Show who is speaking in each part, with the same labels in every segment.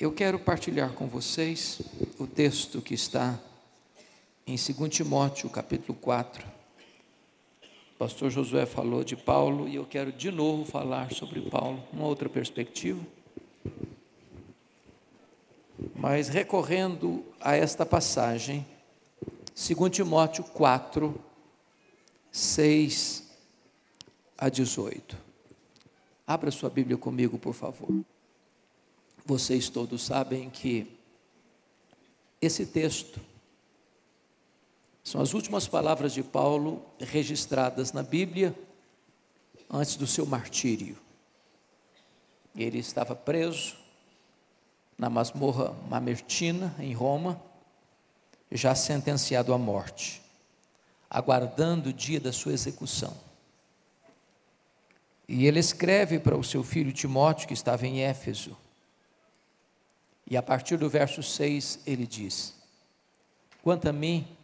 Speaker 1: Eu quero partilhar com vocês o texto que está em 2 Timóteo, capítulo 4. O pastor Josué falou de Paulo e eu quero de novo falar sobre Paulo, uma outra perspectiva. Mas recorrendo a esta passagem, 2 Timóteo 4, 6 a 18. Abra sua Bíblia comigo, por favor vocês todos sabem que esse texto são as últimas palavras de Paulo registradas na Bíblia antes do seu martírio. Ele estava preso na masmorra Mamertina, em Roma, já sentenciado à morte, aguardando o dia da sua execução. E ele escreve para o seu filho Timóteo, que estava em Éfeso, e a partir do verso 6 ele diz: Quanto a mim,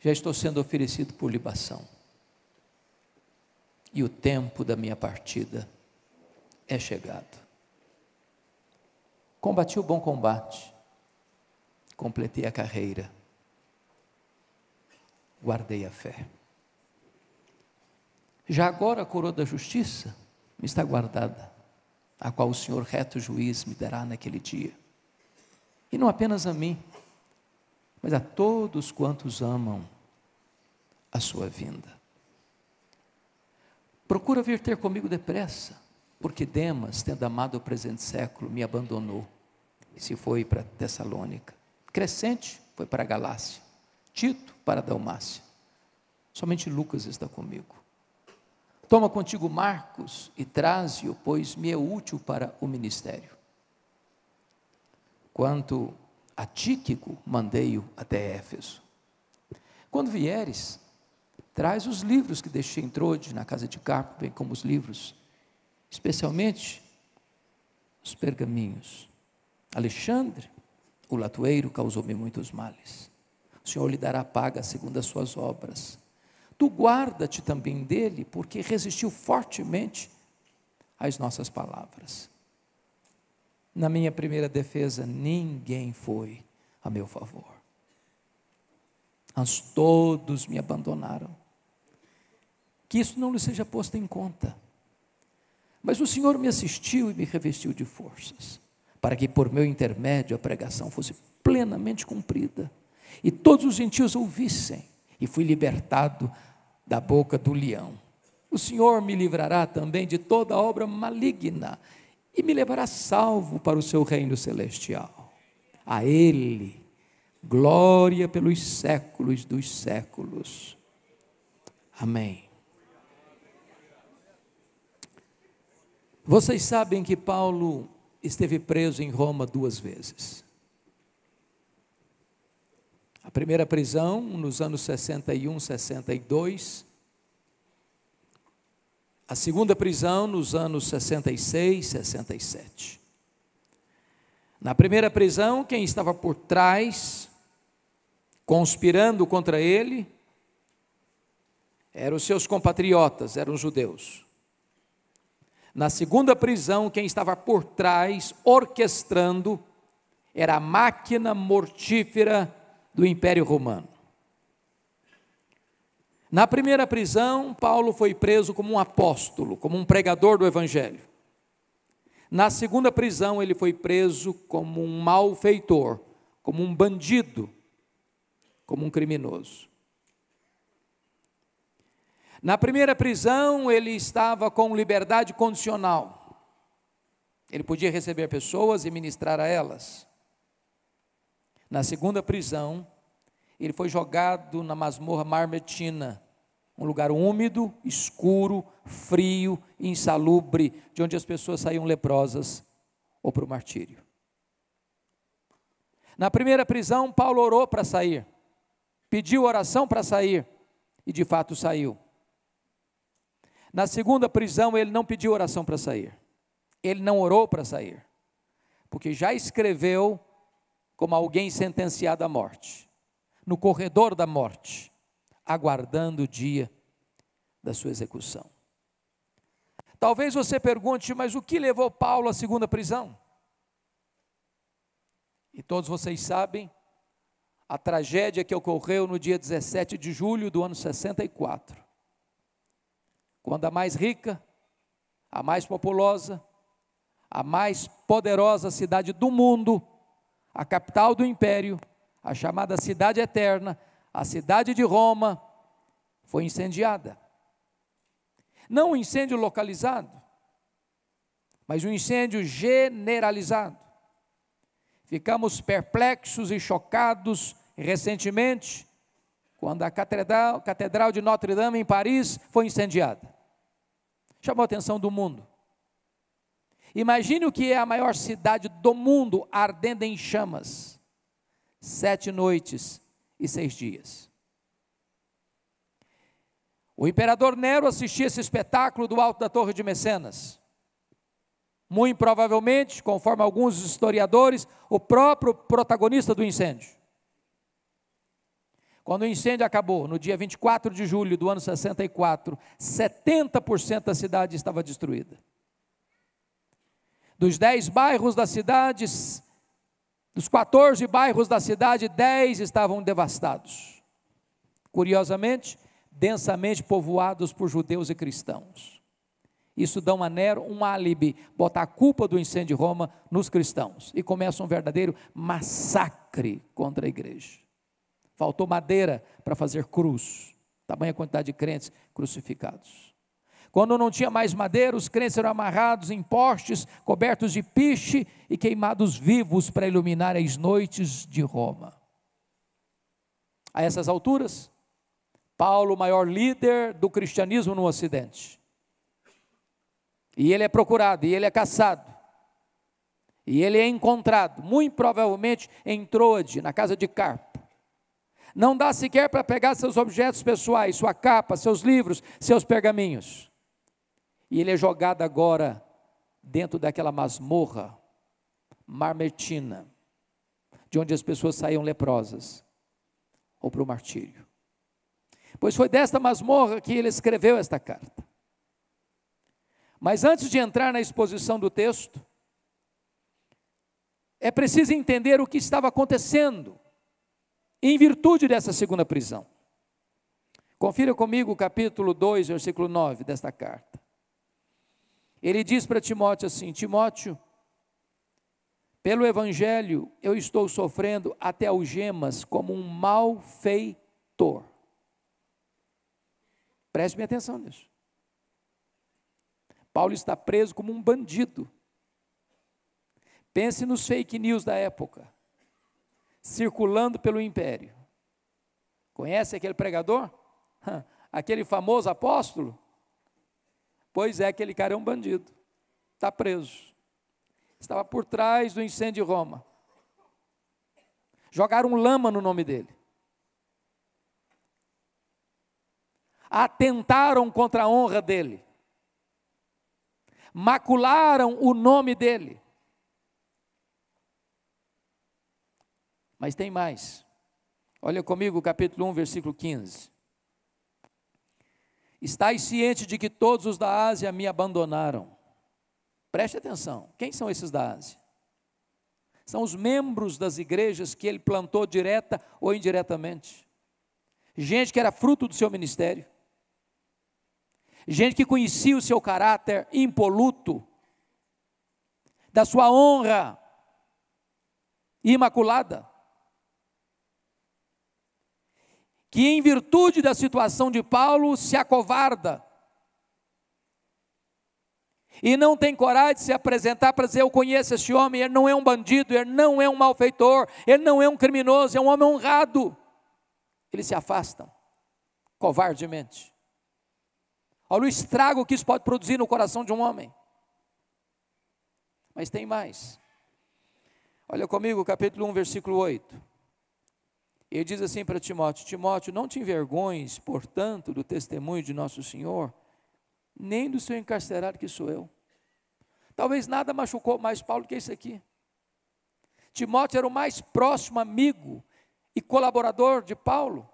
Speaker 1: já estou sendo oferecido por libação, e o tempo da minha partida é chegado. Combati o bom combate, completei a carreira, guardei a fé. Já agora a coroa da justiça me está guardada a qual o Senhor reto juiz me dará naquele dia. E não apenas a mim, mas a todos quantos amam a sua vinda. Procura vir ter comigo depressa, porque Demas, tendo amado o presente século, me abandonou e se foi para Tessalônica. Crescente foi para Galácia, Tito para Dalmácia. Somente Lucas está comigo. Toma contigo Marcos e traze-o, pois me é útil para o ministério. Quanto a Tíquico, mandei-o até Éfeso. Quando vieres, traz os livros que deixei em Trode, na casa de Carpo, bem como os livros, especialmente os pergaminhos. Alexandre, o latoeiro, causou-me muitos males. O Senhor lhe dará paga segundo as suas obras tu guarda-te também dele, porque resistiu fortemente às nossas palavras. Na minha primeira defesa, ninguém foi a meu favor. Mas todos me abandonaram. Que isso não lhe seja posto em conta. Mas o Senhor me assistiu e me revestiu de forças, para que por meu intermédio a pregação fosse plenamente cumprida e todos os gentios ouvissem e fui libertado da boca do leão. O Senhor me livrará também de toda obra maligna e me levará salvo para o seu reino celestial. A Ele, glória pelos séculos dos séculos. Amém. Vocês sabem que Paulo esteve preso em Roma duas vezes. A primeira prisão, nos anos 61, 62. A segunda prisão, nos anos 66, 67. Na primeira prisão, quem estava por trás, conspirando contra ele, eram seus compatriotas, eram judeus. Na segunda prisão, quem estava por trás, orquestrando, era a máquina mortífera do Império Romano. Na primeira prisão, Paulo foi preso como um apóstolo, como um pregador do Evangelho. Na segunda prisão, ele foi preso como um malfeitor, como um bandido, como um criminoso. Na primeira prisão, ele estava com liberdade condicional. Ele podia receber pessoas e ministrar a elas. Na segunda prisão, ele foi jogado na masmorra marmetina, um lugar úmido, escuro, frio, insalubre, de onde as pessoas saíam leprosas ou para o martírio. Na primeira prisão, Paulo orou para sair, pediu oração para sair, e de fato saiu. Na segunda prisão, ele não pediu oração para sair, ele não orou para sair, porque já escreveu como alguém sentenciado à morte, no corredor da morte, aguardando o dia da sua execução. Talvez você pergunte, mas o que levou Paulo à segunda prisão? E todos vocês sabem a tragédia que ocorreu no dia 17 de julho do ano 64, quando a mais rica, a mais populosa, a mais poderosa cidade do mundo a capital do império, a chamada Cidade Eterna, a cidade de Roma, foi incendiada. Não um incêndio localizado, mas um incêndio generalizado. Ficamos perplexos e chocados recentemente quando a catedral, catedral de Notre-Dame em Paris foi incendiada. Chamou a atenção do mundo. Imagine o que é a maior cidade do mundo ardendo em chamas. Sete noites e seis dias. O imperador Nero assistia esse espetáculo do alto da Torre de Mecenas. Muito provavelmente, conforme alguns historiadores, o próprio protagonista do incêndio. Quando o incêndio acabou, no dia 24 de julho do ano 64, 70% da cidade estava destruída. Dos dez bairros da cidade, dos 14 bairros da cidade, dez estavam devastados. Curiosamente, densamente povoados por judeus e cristãos. Isso dá a Nero um álibi, bota a culpa do incêndio de Roma nos cristãos. E começa um verdadeiro massacre contra a igreja. Faltou madeira para fazer cruz, tamanha quantidade de crentes crucificados. Quando não tinha mais madeira, os crentes eram amarrados em postes, cobertos de piche e queimados vivos para iluminar as noites de Roma. A essas alturas, Paulo, o maior líder do cristianismo no Ocidente, e ele é procurado, e ele é caçado, e ele é encontrado, muito provavelmente em Troade, na casa de Carpo não dá sequer para pegar seus objetos pessoais, sua capa, seus livros, seus pergaminhos. E ele é jogado agora dentro daquela masmorra marmetina, de onde as pessoas saíam leprosas ou para o martírio. Pois foi desta masmorra que ele escreveu esta carta. Mas antes de entrar na exposição do texto, é preciso entender o que estava acontecendo em virtude dessa segunda prisão. Confira comigo o capítulo 2, versículo 9 desta carta. Ele diz para Timóteo assim: Timóteo, pelo Evangelho eu estou sofrendo até algemas como um malfeitor. Preste minha atenção nisso. Paulo está preso como um bandido. Pense nos fake news da época, circulando pelo império. Conhece aquele pregador? Aquele famoso apóstolo? Pois é, aquele cara é um bandido. Está preso. Estava por trás do incêndio de Roma. Jogaram lama no nome dele. Atentaram contra a honra dele. Macularam o nome dele. Mas tem mais. Olha comigo, capítulo 1, versículo 15. Estais ciente de que todos os da Ásia me abandonaram. Preste atenção: quem são esses da Ásia? São os membros das igrejas que ele plantou direta ou indiretamente. Gente que era fruto do seu ministério. Gente que conhecia o seu caráter impoluto, da sua honra imaculada. que, em virtude da situação de Paulo, se acovarda e não tem coragem de se apresentar para dizer: Eu conheço esse homem, ele não é um bandido, ele não é um malfeitor, ele não é um criminoso, é um homem honrado. Eles se afastam, covardemente. Olha o estrago que isso pode produzir no coração de um homem. Mas tem mais. Olha comigo, capítulo 1, versículo 8. Ele diz assim para Timóteo: Timóteo, não te envergonhes, portanto, do testemunho de nosso Senhor, nem do seu encarcerado que sou eu. Talvez nada machucou mais Paulo que isso aqui. Timóteo era o mais próximo amigo e colaborador de Paulo.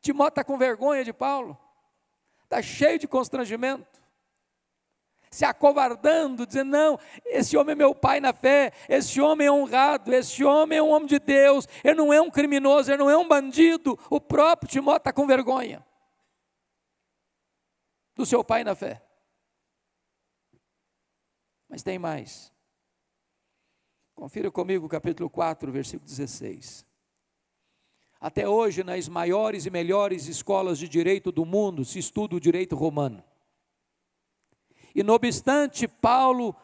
Speaker 1: Timóteo está com vergonha de Paulo, está cheio de constrangimento se acovardando, dizendo: não, esse homem é meu pai na fé, esse homem é honrado, esse homem é um homem de Deus, ele não é um criminoso, ele não é um bandido. O próprio Timóteo está com vergonha do seu pai na fé. Mas tem mais. Confira comigo o capítulo 4, versículo 16. Até hoje, nas maiores e melhores escolas de direito do mundo, se estuda o direito romano. E não obstante Paulo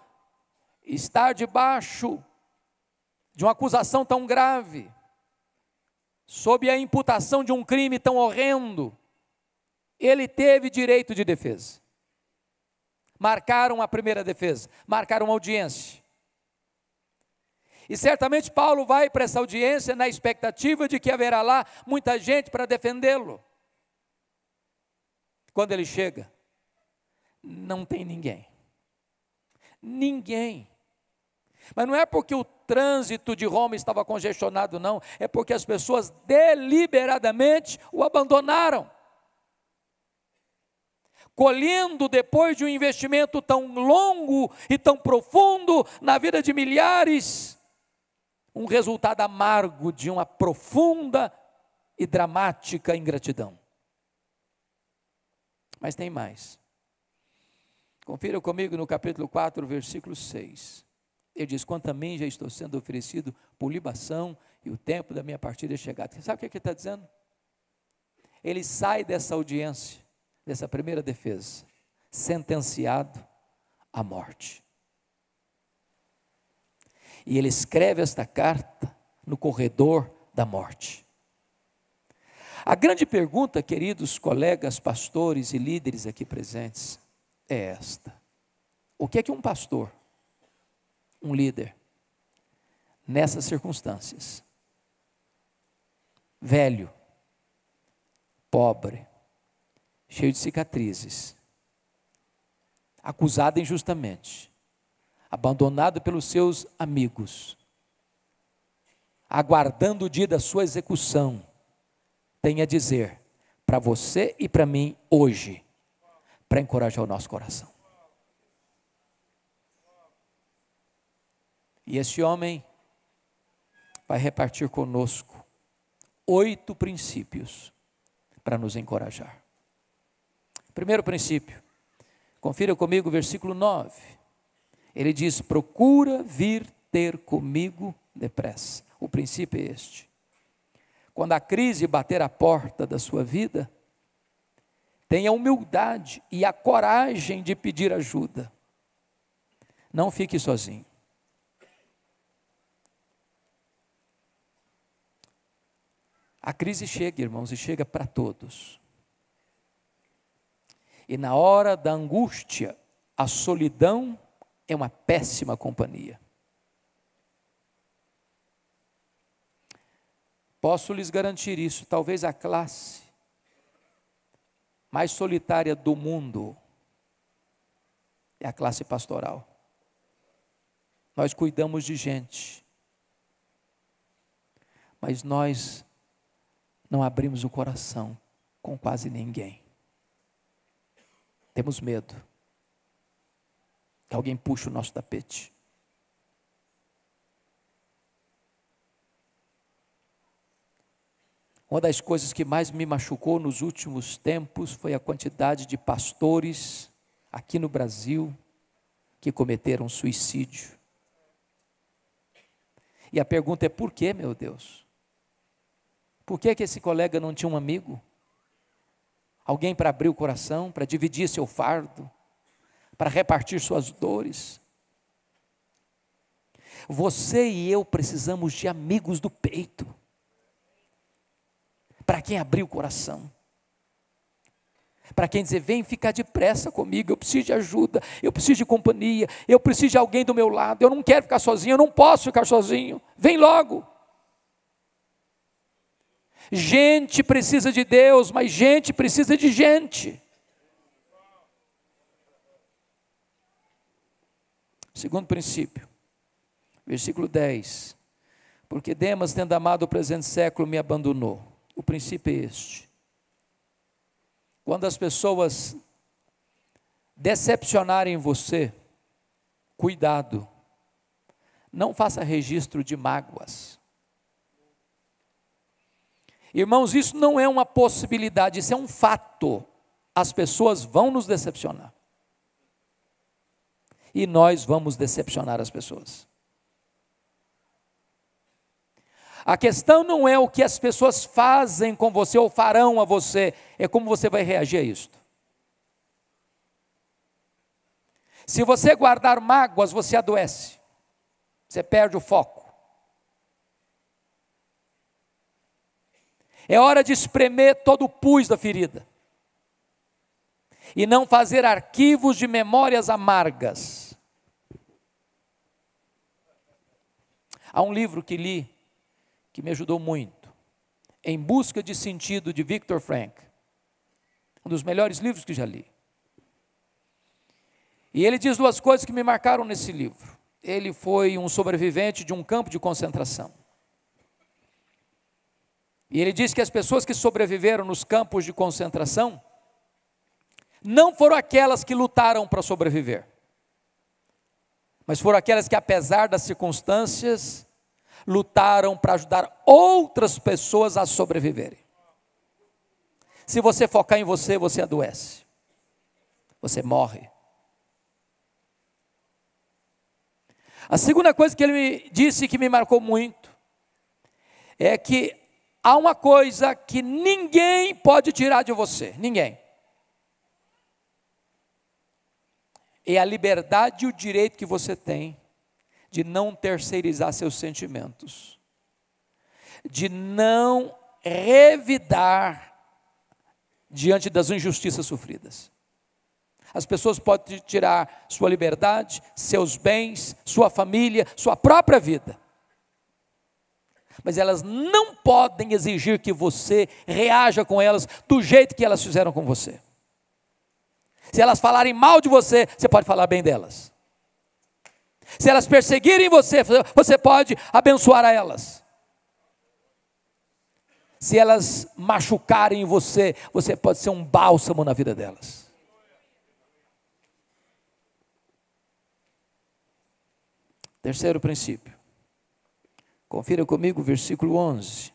Speaker 1: estar debaixo de uma acusação tão grave, sob a imputação de um crime tão horrendo, ele teve direito de defesa. Marcaram a primeira defesa, marcaram uma audiência. E certamente Paulo vai para essa audiência na expectativa de que haverá lá muita gente para defendê-lo. Quando ele chega, não tem ninguém. Ninguém. Mas não é porque o trânsito de Roma estava congestionado, não, é porque as pessoas deliberadamente o abandonaram. Colhendo depois de um investimento tão longo e tão profundo na vida de milhares, um resultado amargo de uma profunda e dramática ingratidão. Mas tem mais. Confira comigo no capítulo 4, versículo 6. Ele diz: Quanto a mim já estou sendo oferecido por libação e o tempo da minha partida é chegado. Você sabe o que, é que ele está dizendo? Ele sai dessa audiência, dessa primeira defesa, sentenciado à morte. E ele escreve esta carta no corredor da morte. A grande pergunta, queridos colegas, pastores e líderes aqui presentes, é esta. O que é que um pastor, um líder, nessas circunstâncias, velho, pobre, cheio de cicatrizes, acusado injustamente, abandonado pelos seus amigos, aguardando o dia da sua execução, tem a dizer para você e para mim hoje: para encorajar o nosso coração. E esse homem vai repartir conosco oito princípios para nos encorajar. Primeiro princípio, confira comigo o versículo 9. Ele diz: Procura vir ter comigo depressa. O princípio é este. Quando a crise bater a porta da sua vida, Tenha humildade e a coragem de pedir ajuda. Não fique sozinho. A crise chega, irmãos, e chega para todos. E na hora da angústia, a solidão é uma péssima companhia. Posso lhes garantir isso, talvez a classe mais solitária do mundo é a classe pastoral. Nós cuidamos de gente, mas nós não abrimos o coração com quase ninguém. Temos medo que alguém puxe o nosso tapete. Uma das coisas que mais me machucou nos últimos tempos foi a quantidade de pastores aqui no Brasil que cometeram suicídio. E a pergunta é: por que, meu Deus? Por que, que esse colega não tinha um amigo? Alguém para abrir o coração, para dividir seu fardo, para repartir suas dores? Você e eu precisamos de amigos do peito para quem abrir o coração. Para quem dizer, vem ficar depressa comigo, eu preciso de ajuda, eu preciso de companhia, eu preciso de alguém do meu lado, eu não quero ficar sozinho, eu não posso ficar sozinho, vem logo. Gente precisa de Deus, mas gente precisa de gente. Segundo princípio, versículo 10. Porque Demas, tendo amado o presente século, me abandonou o princípio é este. Quando as pessoas decepcionarem você, cuidado, não faça registro de mágoas. Irmãos, isso não é uma possibilidade, isso é um fato. As pessoas vão nos decepcionar. E nós vamos decepcionar as pessoas. A questão não é o que as pessoas fazem com você ou farão a você, é como você vai reagir a isto. Se você guardar mágoas, você adoece, você perde o foco. É hora de espremer todo o pus da ferida e não fazer arquivos de memórias amargas. Há um livro que li que me ajudou muito, Em Busca de Sentido, de Viktor Frank, um dos melhores livros que já li. E ele diz duas coisas que me marcaram nesse livro. Ele foi um sobrevivente de um campo de concentração. E ele diz que as pessoas que sobreviveram nos campos de concentração não foram aquelas que lutaram para sobreviver, mas foram aquelas que, apesar das circunstâncias, lutaram para ajudar outras pessoas a sobreviverem. Se você focar em você, você adoece. Você morre. A segunda coisa que ele me disse que me marcou muito é que há uma coisa que ninguém pode tirar de você, ninguém. É a liberdade e o direito que você tem de não terceirizar seus sentimentos, de não revidar diante das injustiças sofridas. As pessoas podem tirar sua liberdade, seus bens, sua família, sua própria vida. Mas elas não podem exigir que você reaja com elas do jeito que elas fizeram com você. Se elas falarem mal de você, você pode falar bem delas. Se elas perseguirem você, você pode abençoar a elas. Se elas machucarem você, você pode ser um bálsamo na vida delas. Terceiro princípio. Confira comigo o versículo 11.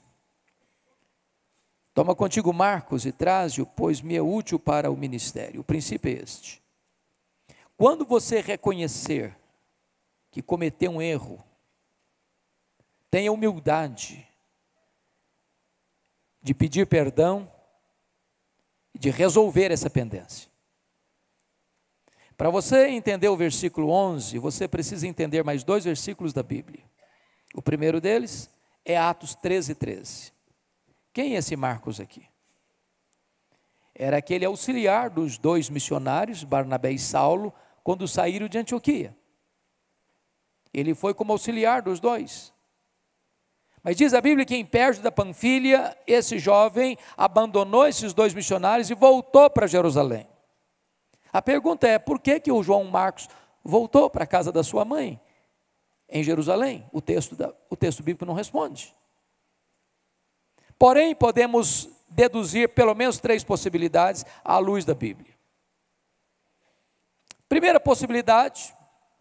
Speaker 1: Toma contigo Marcos e traze-o, pois me é útil para o ministério. O princípio é este. Quando você reconhecer que cometeu um erro, tenha humildade de pedir perdão e de resolver essa pendência. Para você entender o versículo 11, você precisa entender mais dois versículos da Bíblia. O primeiro deles é Atos 13, 13. Quem é esse Marcos aqui? Era aquele auxiliar dos dois missionários, Barnabé e Saulo, quando saíram de Antioquia. Ele foi como auxiliar dos dois. Mas diz a Bíblia que em Pérgio da Panfilha, esse jovem abandonou esses dois missionários e voltou para Jerusalém. A pergunta é, por que, que o João Marcos voltou para a casa da sua mãe em Jerusalém? O texto, da, o texto bíblico não responde. Porém, podemos deduzir pelo menos três possibilidades à luz da Bíblia. Primeira possibilidade,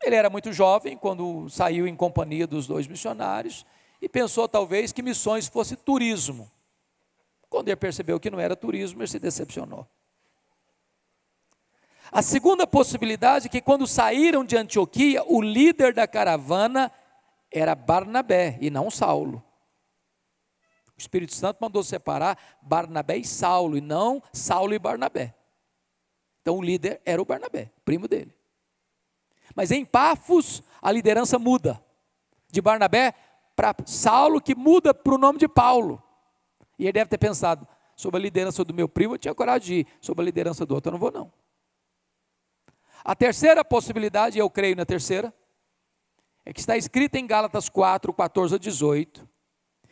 Speaker 1: ele era muito jovem quando saiu em companhia dos dois missionários e pensou talvez que missões fosse turismo. Quando ele percebeu que não era turismo, ele se decepcionou. A segunda possibilidade é que quando saíram de Antioquia, o líder da caravana era Barnabé e não Saulo. O Espírito Santo mandou separar Barnabé e Saulo e não Saulo e Barnabé. Então o líder era o Barnabé, primo dele. Mas em Pafos, a liderança muda. De Barnabé para Saulo, que muda para o nome de Paulo. E ele deve ter pensado: sob a liderança do meu primo, eu tinha coragem de ir, sob a liderança do outro, eu não vou, não. A terceira possibilidade, eu creio na terceira, é que está escrita em Gálatas 4, 14 a 18,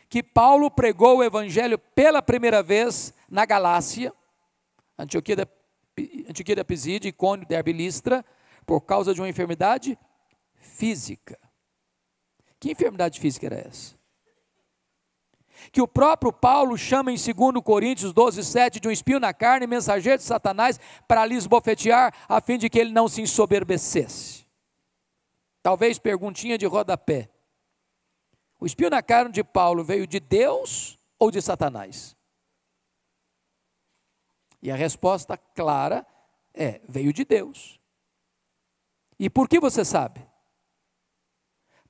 Speaker 1: que Paulo pregou o evangelho pela primeira vez na Galácia, Antioquia da, Antioquia da Pisídia, Icônio, Derbe Listra, por causa de uma enfermidade física. Que enfermidade física era essa? Que o próprio Paulo chama em 2 Coríntios 12, 7 de um espinho na carne, mensageiro de Satanás, para lhes bofetear, a fim de que ele não se ensoberbecesse. Talvez perguntinha de rodapé. O espinho na carne de Paulo veio de Deus ou de Satanás? E a resposta clara é: veio de Deus. E por que você sabe?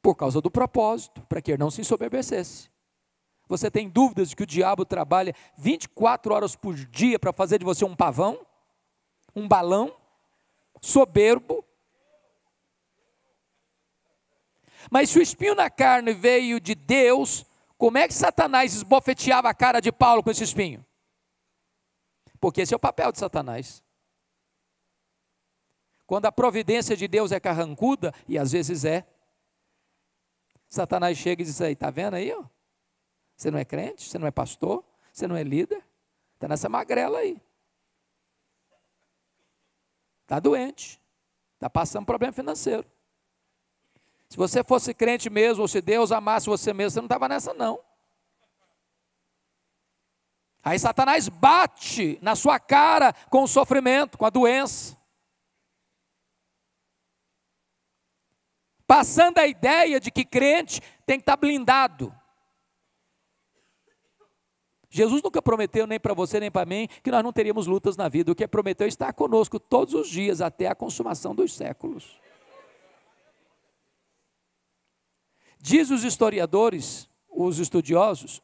Speaker 1: Por causa do propósito, para que ele não se ensoberbecesse. Você tem dúvidas de que o diabo trabalha 24 horas por dia para fazer de você um pavão, um balão, soberbo? Mas se o espinho na carne veio de Deus, como é que Satanás esbofeteava a cara de Paulo com esse espinho? Porque esse é o papel de Satanás. Quando a providência de Deus é carrancuda, e às vezes é, Satanás chega e diz aí, está vendo aí? Ó? Você não é crente, você não é pastor, você não é líder, está nessa magrela aí. Está doente, está passando problema financeiro. Se você fosse crente mesmo, ou se Deus amasse você mesmo, você não estava nessa não. Aí Satanás bate na sua cara com o sofrimento, com a doença. passando a ideia de que crente tem que estar tá blindado. Jesus nunca prometeu, nem para você nem para mim, que nós não teríamos lutas na vida. O que prometeu é estar conosco todos os dias, até a consumação dos séculos. Diz os historiadores, os estudiosos,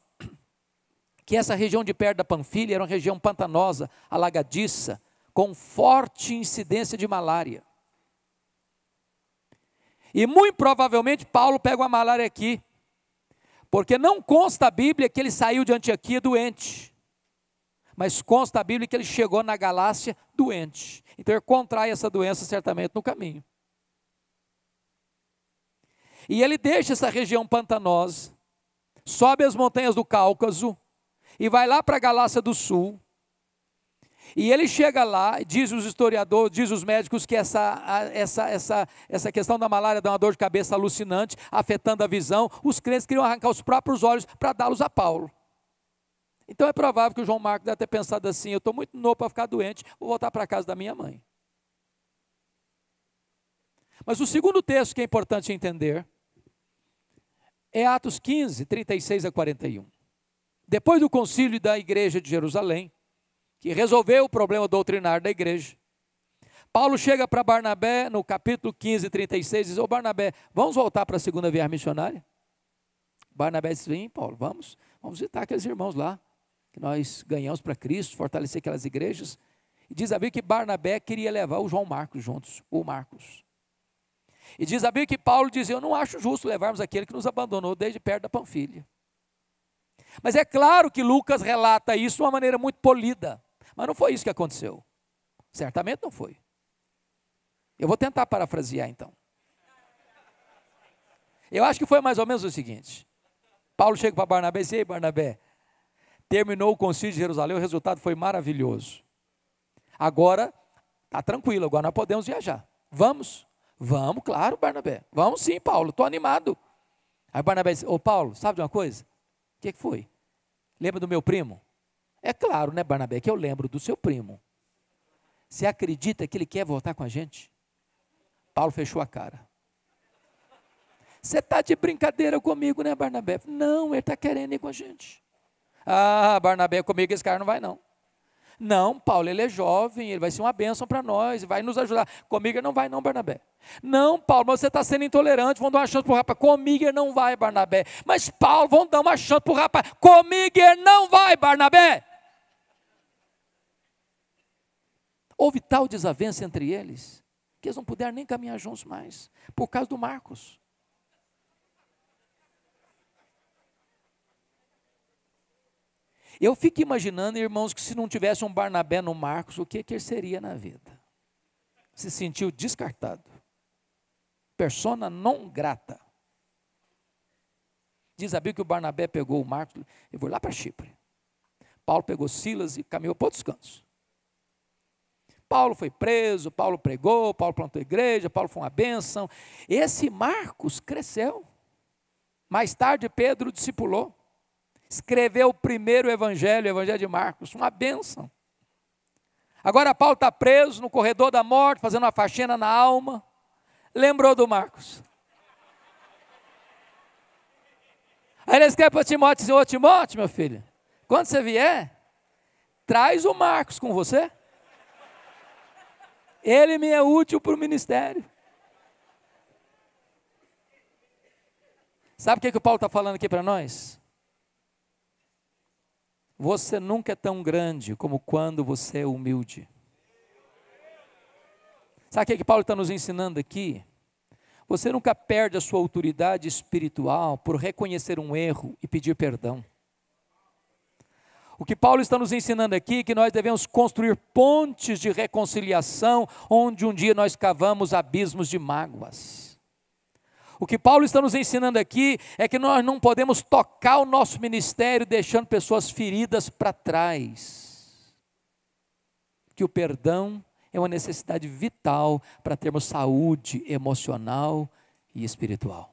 Speaker 1: que essa região de perto da Panfilha era uma região pantanosa, alagadiça, com forte incidência de malária. E muito provavelmente Paulo pega uma malária aqui, porque não consta a Bíblia que ele saiu de Antioquia doente, mas consta a Bíblia que ele chegou na Galácia doente. Então ele contrai essa doença certamente no caminho. E ele deixa essa região pantanosa, sobe as montanhas do Cáucaso e vai lá para a Galácia do Sul, e ele chega lá, diz os historiadores, diz os médicos que essa, essa, essa, essa questão da malária dá uma dor de cabeça alucinante, afetando a visão. Os crentes queriam arrancar os próprios olhos para dá-los a Paulo. Então é provável que o João Marcos deve ter pensado assim: eu estou muito novo para ficar doente, vou voltar para a casa da minha mãe. Mas o segundo texto que é importante entender é Atos 15, 36 a 41. Depois do concílio da igreja de Jerusalém, que resolveu o problema doutrinário da igreja. Paulo chega para Barnabé no capítulo 15, 36 e diz: Ô Barnabé, vamos voltar para a segunda viagem missionária? Barnabé diz: Vem, Paulo, vamos, vamos visitar aqueles irmãos lá que nós ganhamos para Cristo, fortalecer aquelas igrejas. E diz a Bíblia que Barnabé queria levar o João Marcos juntos, o Marcos. E diz a Bíblia que Paulo dizia: Eu não acho justo levarmos aquele que nos abandonou desde perto da Panfilha. Mas é claro que Lucas relata isso de uma maneira muito polida. Mas não foi isso que aconteceu. Certamente não foi. Eu vou tentar parafrasear então. Eu acho que foi mais ou menos o seguinte: Paulo chega para Barnabé e diz: Ei, Barnabé, terminou o concílio de Jerusalém, o resultado foi maravilhoso. Agora, tá tranquilo, agora nós podemos viajar. Vamos? Vamos, claro, Barnabé. Vamos sim, Paulo, estou animado. Aí Barnabé diz: Ô Paulo, sabe de uma coisa? O que, é que foi? Lembra do meu primo? É claro, né, Barnabé, que eu lembro do seu primo. Você acredita que ele quer voltar com a gente? Paulo fechou a cara. Você está de brincadeira comigo, né, Barnabé? Não, ele está querendo ir com a gente. Ah, Barnabé, comigo esse cara não vai, não. Não, Paulo, ele é jovem, ele vai ser uma bênção para nós, vai nos ajudar. Comigo ele não vai, não, Barnabé. Não, Paulo, mas você está sendo intolerante, vão dar uma chance para o rapaz. Comigo ele não vai, Barnabé. Mas, Paulo, vão dar uma chance para o rapaz. Comigo ele não vai, Barnabé. Houve tal desavença entre eles que eles não puderam nem caminhar juntos mais, por causa do Marcos. Eu fico imaginando, irmãos, que se não tivesse um Barnabé no Marcos, o que, que ele seria na vida? Se sentiu descartado. Persona não grata. Diz a Bíblia que o Barnabé pegou o Marcos e foi lá para Chipre. Paulo pegou Silas e caminhou para outros cantos. Paulo foi preso, Paulo pregou, Paulo plantou igreja, Paulo foi uma bênção. Esse Marcos cresceu. Mais tarde, Pedro discipulou. Escreveu o primeiro evangelho, o evangelho de Marcos, uma bênção. Agora Paulo está preso no corredor da morte, fazendo uma faxina na alma. Lembrou do Marcos. Aí ele escreve para Timóteo e diz, ô Timóteo, meu filho, quando você vier, traz o Marcos com você. Ele me é útil para o ministério. Sabe o que, é que o Paulo está falando aqui para nós? Você nunca é tão grande como quando você é humilde. Sabe o que, é que Paulo está nos ensinando aqui? Você nunca perde a sua autoridade espiritual por reconhecer um erro e pedir perdão. O que Paulo está nos ensinando aqui é que nós devemos construir pontes de reconciliação, onde um dia nós cavamos abismos de mágoas. O que Paulo está nos ensinando aqui é que nós não podemos tocar o nosso ministério deixando pessoas feridas para trás. Que o perdão é uma necessidade vital para termos saúde emocional e espiritual.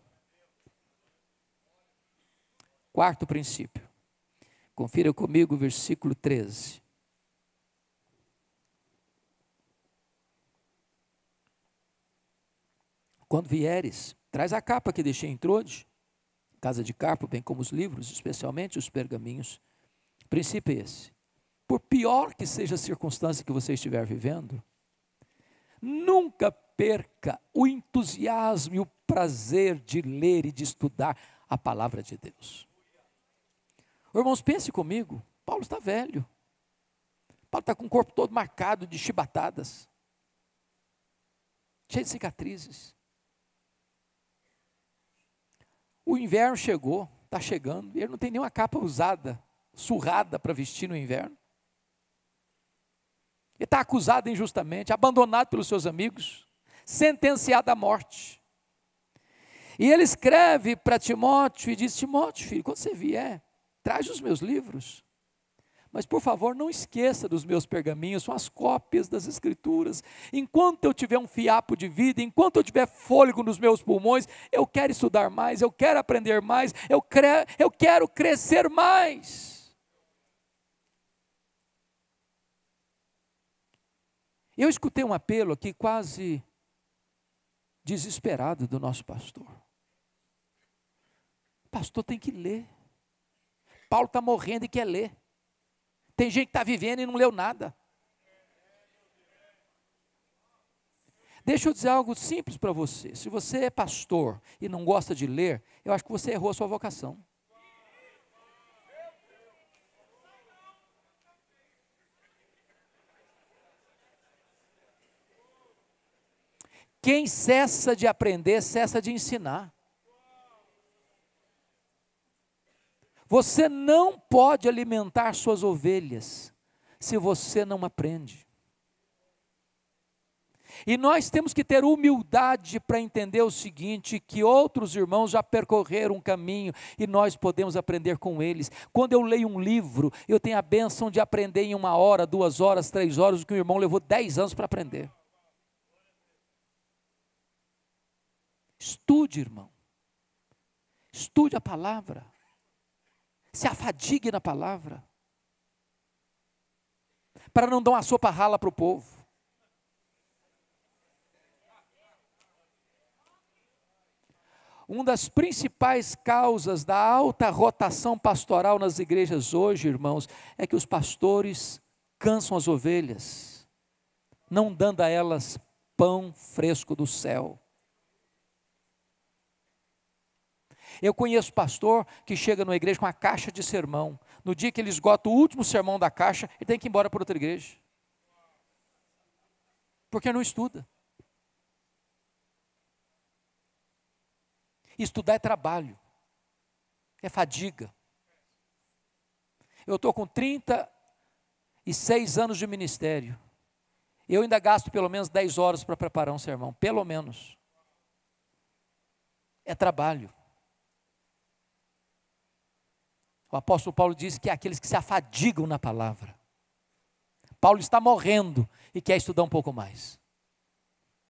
Speaker 1: Quarto princípio Confira comigo o versículo 13. Quando vieres, traz a capa que deixei em Troade, casa de Carpo, bem como os livros, especialmente os pergaminhos. O princípio é esse. Por pior que seja a circunstância que você estiver vivendo, nunca perca o entusiasmo e o prazer de ler e de estudar a palavra de Deus. Irmãos, pense comigo. Paulo está velho. Paulo está com o corpo todo marcado de chibatadas, cheio de cicatrizes. O inverno chegou, está chegando, e ele não tem nenhuma capa usada, surrada para vestir no inverno. Ele está acusado injustamente, abandonado pelos seus amigos, sentenciado à morte. E ele escreve para Timóteo e diz: Timóteo, filho, quando você vier, Traz os meus livros. Mas por favor, não esqueça dos meus pergaminhos, são as cópias das escrituras. Enquanto eu tiver um fiapo de vida, enquanto eu tiver fôlego nos meus pulmões, eu quero estudar mais, eu quero aprender mais, eu, cre... eu quero crescer mais. Eu escutei um apelo aqui quase desesperado do nosso pastor. O pastor tem que ler. Paulo está morrendo e quer ler. Tem gente que está vivendo e não leu nada. Deixa eu dizer algo simples para você. Se você é pastor e não gosta de ler, eu acho que você errou a sua vocação. Quem cessa de aprender, cessa de ensinar. Você não pode alimentar suas ovelhas se você não aprende. E nós temos que ter humildade para entender o seguinte: que outros irmãos já percorreram um caminho e nós podemos aprender com eles. Quando eu leio um livro, eu tenho a bênção de aprender em uma hora, duas horas, três horas, o que o irmão levou dez anos para aprender. Estude, irmão. Estude a palavra. Se afadigue na palavra. Para não dar uma sopa rala para o povo. Uma das principais causas da alta rotação pastoral nas igrejas hoje, irmãos, é que os pastores cansam as ovelhas, não dando a elas pão fresco do céu. Eu conheço pastor que chega numa igreja com uma caixa de sermão. No dia que ele esgota o último sermão da caixa, ele tem que ir embora para outra igreja. Porque não estuda. Estudar é trabalho, é fadiga. Eu estou com 36 anos de ministério. Eu ainda gasto pelo menos 10 horas para preparar um sermão, pelo menos. É trabalho. O apóstolo Paulo diz que é aqueles que se afadigam na palavra. Paulo está morrendo e quer estudar um pouco mais.